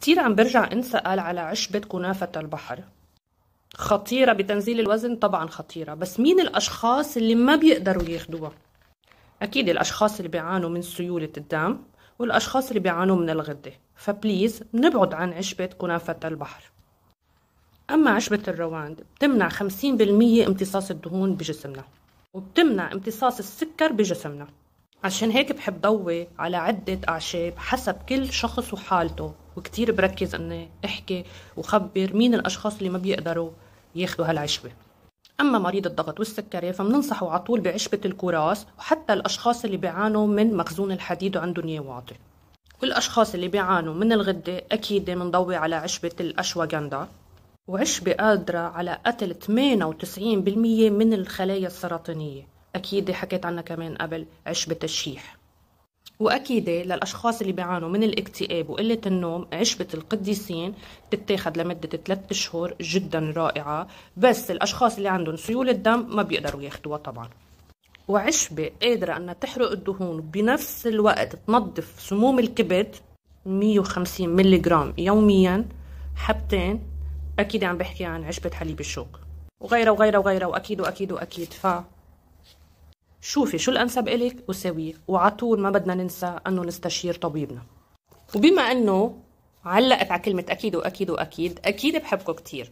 كتير عم برجع انسأل على عشبة كنافة البحر خطيرة بتنزيل الوزن طبعا خطيرة بس مين الأشخاص اللي ما بيقدروا ياخدوها أكيد الأشخاص اللي بيعانوا من سيولة الدم والأشخاص اللي بيعانوا من الغدة فبليز نبعد عن عشبة كنافة البحر أما عشبة الرواند بتمنع 50% امتصاص الدهون بجسمنا وبتمنع امتصاص السكر بجسمنا عشان هيك بحب ضوي على عدة أعشاب حسب كل شخص وحالته وكتير بركز أني أحكي وخبر مين الأشخاص اللي ما بيقدروا ياخدوا هالعشبة أما مريض الضغط والسكري فمننصحه على طول بعشبة الكراس وحتى الأشخاص اللي بيعانوا من مخزون الحديد وعندهم إياه واطي والأشخاص اللي بيعانوا من الغدة أكيد منضوي على عشبة الأشواغندا وعشبة قادرة على قتل 98% من الخلايا السرطانية أكيد حكيت عنها كمان قبل عشبة الشيح وأكيد للأشخاص اللي بيعانوا من الاكتئاب وقلة النوم عشبة القديسين تتاخد لمدة 3 شهور جدا رائعة بس الأشخاص اللي عندهم سيول الدم ما بيقدروا ياخدوها طبعا وعشبة قادرة أنها تحرق الدهون بنفس الوقت تنظف سموم الكبد 150 ملي جرام يوميا حبتين أكيد عم بحكي عن عشبة حليب الشوك وغيرها وغيرها وغيرها وأكيد وأكيد وأكيد ف شوفي شو الانسب الك وساويه وعلى طول ما بدنا ننسى انه نستشير طبيبنا وبما انه علقت على كلمة أكيد وأكيد وأكيد أكيد بحبكم كتير